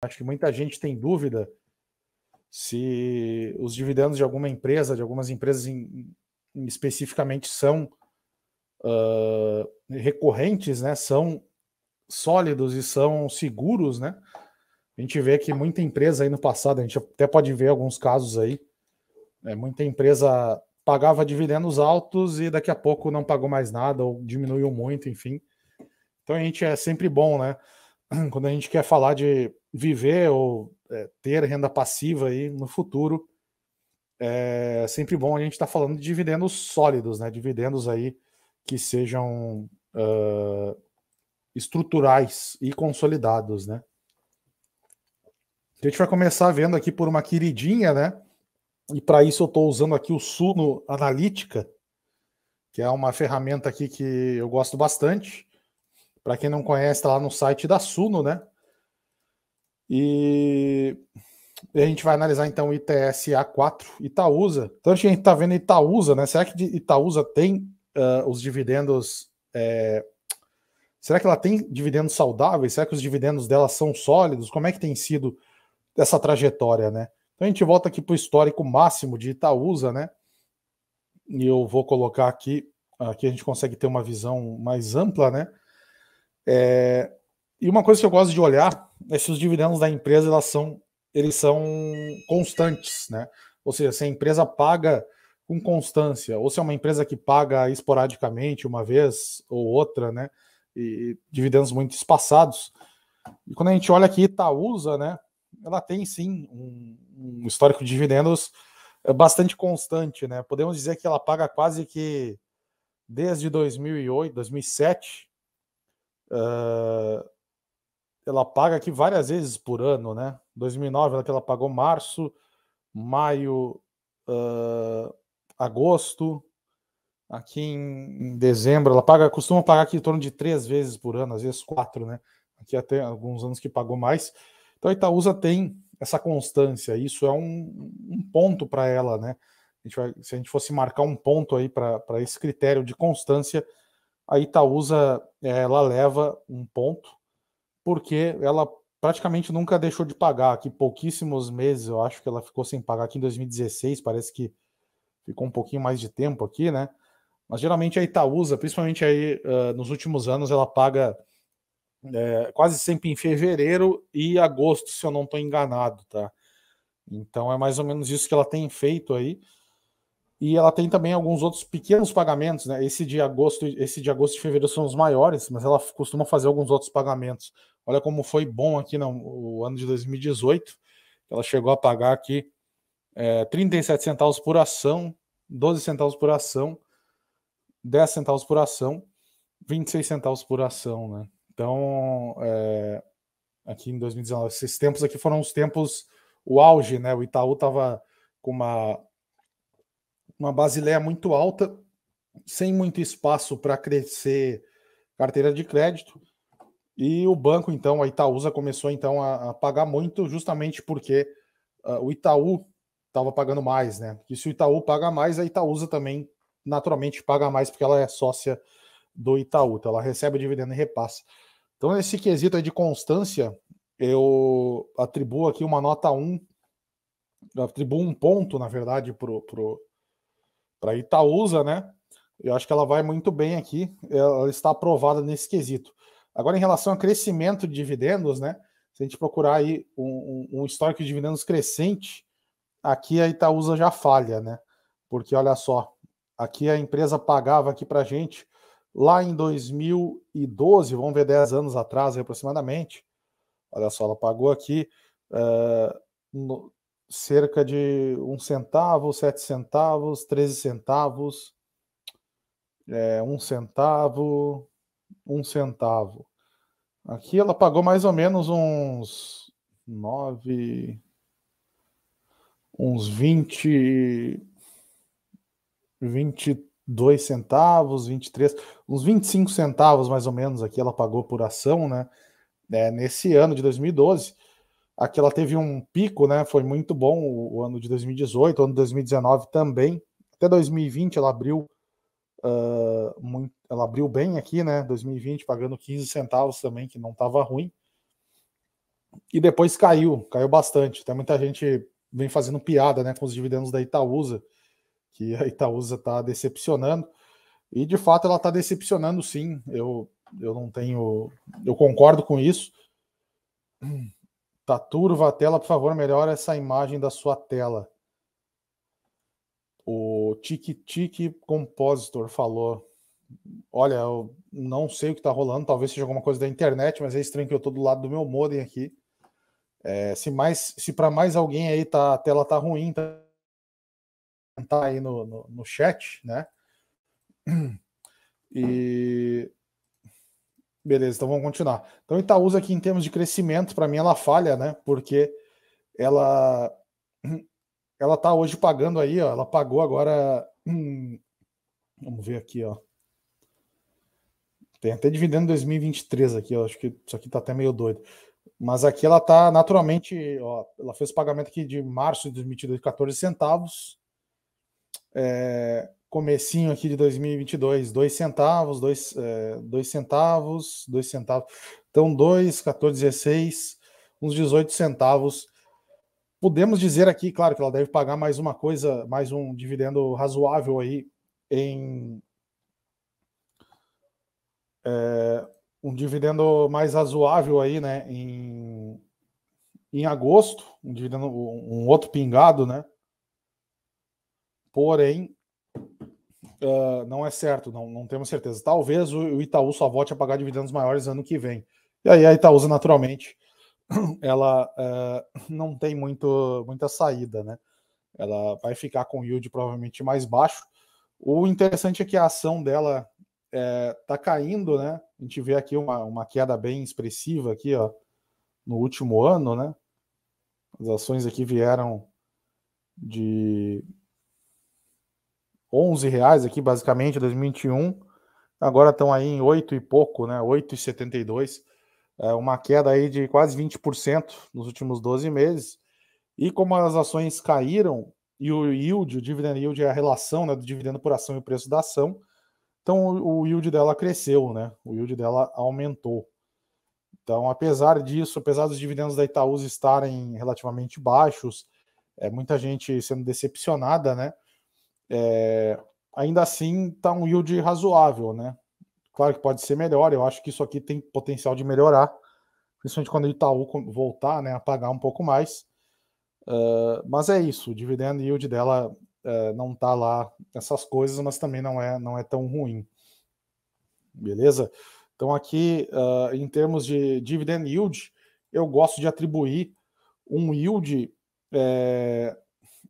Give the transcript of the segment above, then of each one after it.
Acho que muita gente tem dúvida se os dividendos de alguma empresa, de algumas empresas em, em especificamente, são uh, recorrentes, né? são sólidos e são seguros. Né? A gente vê que muita empresa aí no passado, a gente até pode ver alguns casos aí, né? muita empresa pagava dividendos altos e daqui a pouco não pagou mais nada ou diminuiu muito, enfim. Então a gente é sempre bom, né? quando a gente quer falar de viver ou é, ter renda passiva aí no futuro, é sempre bom a gente estar tá falando de dividendos sólidos, né? Dividendos aí que sejam uh, estruturais e consolidados, né? A gente vai começar vendo aqui por uma queridinha, né? E para isso eu estou usando aqui o Suno Analítica, que é uma ferramenta aqui que eu gosto bastante. Para quem não conhece, está lá no site da Suno, né? E a gente vai analisar então ITSA 4, Itaúsa. Então a gente está vendo Itaúsa, né? Será que Itaúsa tem uh, os dividendos? É... Será que ela tem dividendos saudáveis? Será que os dividendos dela são sólidos? Como é que tem sido essa trajetória, né? Então a gente volta aqui para o histórico máximo de Itaúsa, né? E eu vou colocar aqui, aqui a gente consegue ter uma visão mais ampla, né? É, e uma coisa que eu gosto de olhar é se os dividendos da empresa elas são, eles são constantes, né? Ou seja, se a empresa paga com constância, ou se é uma empresa que paga esporadicamente, uma vez ou outra, né? E dividendos muito espaçados. E quando a gente olha aqui Itaúsa, né? Ela tem sim um, um histórico de dividendos é, bastante constante, né? Podemos dizer que ela paga quase que desde 2008, 2007, Uh, ela paga aqui várias vezes por ano, né? 2009 ela, ela pagou março, maio, uh, agosto. Aqui em, em, dezembro ela paga, costuma pagar aqui em torno de três vezes por ano, às vezes quatro, né? Aqui até alguns anos que pagou mais. Então a Itaúsa tem essa constância, isso é um, um ponto para ela, né? A vai, se a gente fosse marcar um ponto aí para esse critério de constância, a Itaúsa é, ela leva um ponto, porque ela praticamente nunca deixou de pagar, aqui pouquíssimos meses, eu acho que ela ficou sem pagar aqui em 2016, parece que ficou um pouquinho mais de tempo aqui, né? Mas geralmente a Itaúsa, principalmente aí uh, nos últimos anos, ela paga é, quase sempre em fevereiro e agosto, se eu não estou enganado, tá? Então é mais ou menos isso que ela tem feito aí. E ela tem também alguns outros pequenos pagamentos, né? Esse de agosto, esse de agosto e fevereiro são os maiores, mas ela costuma fazer alguns outros pagamentos. Olha como foi bom aqui no ano de 2018. Ela chegou a pagar aqui é, 37 centavos por ação, 12 centavos por ação, 10 centavos por ação, 26 centavos por ação, né? Então, é, aqui em 2019, esses tempos aqui foram os tempos, o auge, né? O Itaú estava com uma uma basileia muito alta, sem muito espaço para crescer carteira de crédito. E o banco, então, a Itaúsa começou então a, a pagar muito, justamente porque uh, o Itaú estava pagando mais, né? E se o Itaú paga mais, a Itaúsa também naturalmente paga mais, porque ela é sócia do Itaú, então ela recebe o dividendo e repassa. Então, nesse quesito de constância, eu atribuo aqui uma nota 1, atribuo um ponto, na verdade, para o pro, para Itaúsa, né? Eu acho que ela vai muito bem aqui, ela está aprovada nesse quesito. Agora, em relação a crescimento de dividendos, né? Se a gente procurar aí um, um, histórico de dividendos crescente, aqui a Itaúsa já falha, né? Porque olha só, aqui a empresa pagava aqui para gente lá em 2012, vamos ver 10 anos atrás aproximadamente. Olha só, ela pagou aqui uh, no, cerca de um centavo, sete centavos, treze centavos, é, um centavo, um centavo. Aqui ela pagou mais ou menos uns nove, uns vinte, vinte dois centavos, vinte três, uns vinte cinco centavos mais ou menos aqui ela pagou por ação, né? É, nesse ano de 2012. Aqui ela teve um pico, né? Foi muito bom o, o ano de 2018, o ano de 2019 também. Até 2020 ela abriu uh, muito, ela abriu bem aqui, né? 2020 pagando 15 centavos também, que não estava ruim. E depois caiu, caiu bastante. Tem muita gente vem fazendo piada, né, com os dividendos da Itaúsa, que a Itaúsa está decepcionando. E de fato ela está decepcionando, sim. Eu, eu não tenho. Eu concordo com isso. Tá turva a tela, por favor, melhora essa imagem da sua tela. O Tiki Tiki Compositor falou: Olha, eu não sei o que tá rolando, talvez seja alguma coisa da internet, mas é estranho que eu tô do lado do meu modem aqui. É, se mais, se para mais alguém aí tá, a tela tá ruim, tá, tá aí no, no, no chat, né? E Beleza, então vamos continuar. Então, Itaúsa aqui, em termos de crescimento, para mim ela falha, né? Porque ela ela tá hoje pagando aí, ó, ela pagou agora. Hum, vamos ver aqui, ó. Tem até dividendo 2023 aqui, ó, acho que isso aqui tá até meio doido. Mas aqui ela tá naturalmente, ó, ela fez pagamento aqui de março de 2022, 14 centavos. É, comecinho aqui de 2022, dois centavos, dois, é, dois centavos, dois centavos. Então, dois 14, 16, uns 18 centavos. Podemos dizer aqui, claro, que ela deve pagar mais uma coisa, mais um dividendo razoável aí em. É, um dividendo mais razoável aí, né? Em, em agosto, um dividendo, um outro pingado, né? Porém, uh, não é certo, não, não temos certeza. Talvez o, o Itaú só volte a pagar dividendos maiores ano que vem. E aí a Itaúsa, naturalmente, ela uh, não tem muito, muita saída, né? Ela vai ficar com yield provavelmente mais baixo. O interessante é que a ação dela está é, tá caindo, né? A gente vê aqui uma, uma queda bem expressiva aqui, ó, no último ano, né? As ações aqui vieram de 11 reais aqui, basicamente, 2021. Agora estão aí em 8 e pouco, né? 8,72. É uma queda aí de quase 20% nos últimos 12 meses. E como as ações caíram, e o yield, o dividend yield é a relação né, do dividendo por ação e o preço da ação, então o yield dela cresceu, né? O yield dela aumentou. Então, apesar disso, apesar dos dividendos da Itaúsa estarem relativamente baixos, é muita gente sendo decepcionada, né? É, ainda assim, está um yield razoável, né? Claro que pode ser melhor, eu acho que isso aqui tem potencial de melhorar, principalmente quando o Itaú voltar né, a pagar um pouco mais. Uh, mas é isso, o yield dela uh, não está lá essas coisas, mas também não é, não é tão ruim. Beleza? Então, aqui, uh, em termos de dividend yield, eu gosto de atribuir um yield é,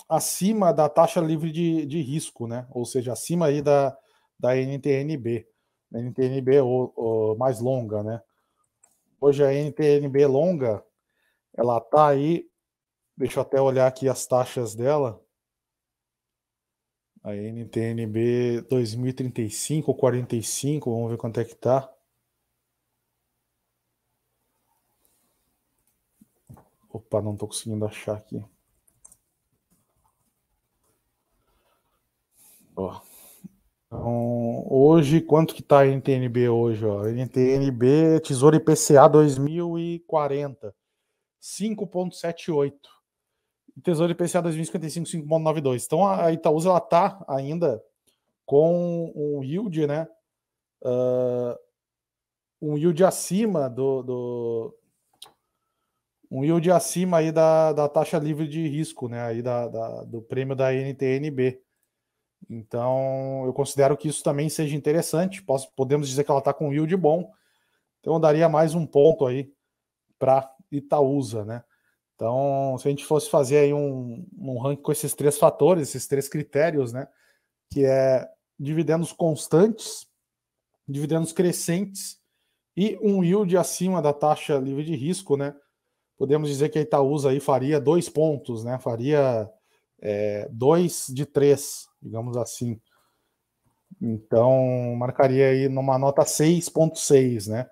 acima da taxa livre de, de risco, né? Ou seja, acima aí da, da NTNB. NTNB ou, ou mais longa, né? Hoje a NTNB longa, ela tá aí. Deixa eu até olhar aqui as taxas dela. A NTNB 2035 ou 45, vamos ver quanto é que tá. Opa, não estou conseguindo achar aqui. hoje, quanto que tá a NTNB hoje? Ó? NTNB, Tesouro IPCA 2040, 5,78. Tesouro IPCA 2055, 5,92. Então a Itaúsa ela tá ainda com um yield, né? Uh, um yield acima do, do, um yield acima aí da, da taxa livre de risco, né? Aí da, da do prêmio da NTNB. Então, eu considero que isso também seja interessante. Posso, podemos dizer que ela está com um yield bom. Então, eu daria mais um ponto aí para Itaúsa, né? Então, se a gente fosse fazer aí um, um ranking com esses três fatores, esses três critérios, né? Que é dividendos constantes, dividendos crescentes e um yield acima da taxa livre de risco, né? Podemos dizer que a Itaúsa aí faria dois pontos, né? Faria é, dois de três, digamos assim. Então, marcaria aí numa nota 6,6, né?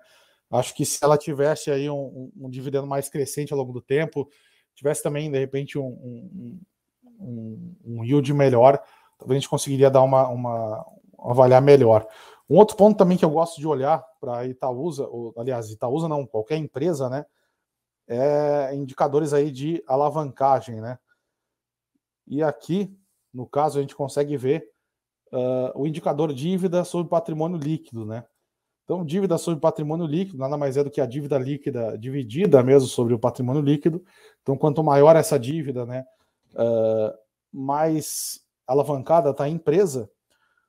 Acho que se ela tivesse aí um, um, um, dividendo mais crescente ao longo do tempo, tivesse também, de repente, um, um, um yield melhor, talvez a gente conseguiria dar uma, uma avaliar melhor. Um outro ponto também que eu gosto de olhar para a Itaúsa, ou, aliás, Itaúsa não, qualquer empresa, né? É indicadores aí de alavancagem, né? E aqui, no caso, a gente consegue ver uh, o indicador dívida sobre patrimônio líquido, né? Então, dívida sobre patrimônio líquido nada mais é do que a dívida líquida dividida mesmo sobre o patrimônio líquido. Então, quanto maior essa dívida, né, uh, mais alavancada está a empresa.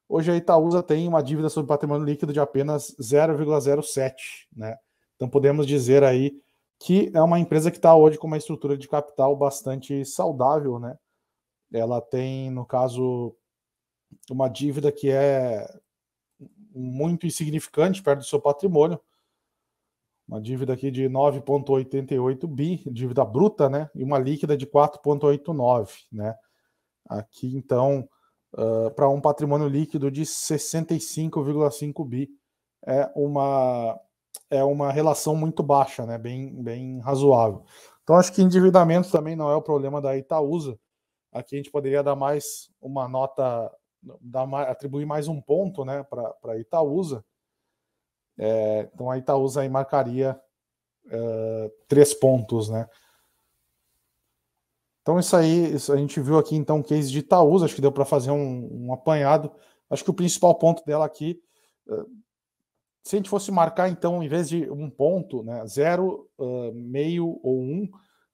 Hoje a Itaúsa tem uma dívida sobre patrimônio líquido de apenas 0,07, né? Então, podemos dizer aí que é uma empresa que está hoje com uma estrutura de capital bastante saudável, né? ela tem, no caso, uma dívida que é muito insignificante perto do seu patrimônio. Uma dívida aqui de 9,88 bi, dívida bruta, né? E uma líquida de 4,89, né? Aqui, então, uh, ah, para um patrimônio líquido de 65,5 bi, é uma, é uma relação muito baixa, né? Bem, bem razoável. Então, acho que endividamento também não é o problema da Itaúsa. Aqui a gente poderia dar mais uma nota, dar mais, atribuir mais um ponto né, para Itaúsa. É, então a Itaúsa aí marcaria é, três pontos. Né? Então isso aí, isso a gente viu aqui então o case de Itaúsa, acho que deu para fazer um, um apanhado. Acho que o principal ponto dela aqui, é, se a gente fosse marcar então, em vez de um ponto, né, zero, uh, meio ou um,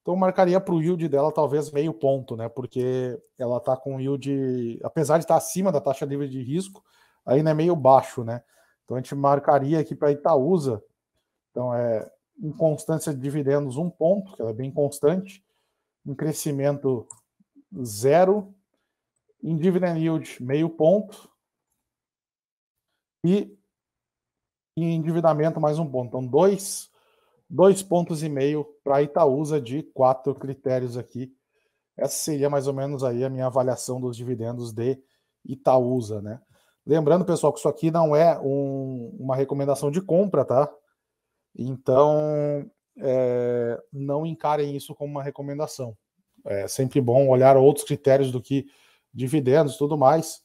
então marcaria para o yield dela talvez meio ponto, né? Porque ela está com yield, apesar de estar tá acima da taxa livre de risco, ainda é meio baixo, né? Então a gente marcaria aqui para Itaúsa. Então é constância de dividendos um ponto, que ela é bem constante, em crescimento zero, em dividend yield meio ponto e em endividamento mais um ponto. Então dois dois pontos e meio para Itaúsa de quatro critérios aqui. Essa seria mais ou menos aí a minha avaliação dos dividendos de Itaúsa, né? Lembrando, pessoal, que isso aqui não é um, uma recomendação de compra, tá? Então, é, não encarem isso como uma recomendação. É sempre bom olhar outros critérios do que dividendos e tudo mais.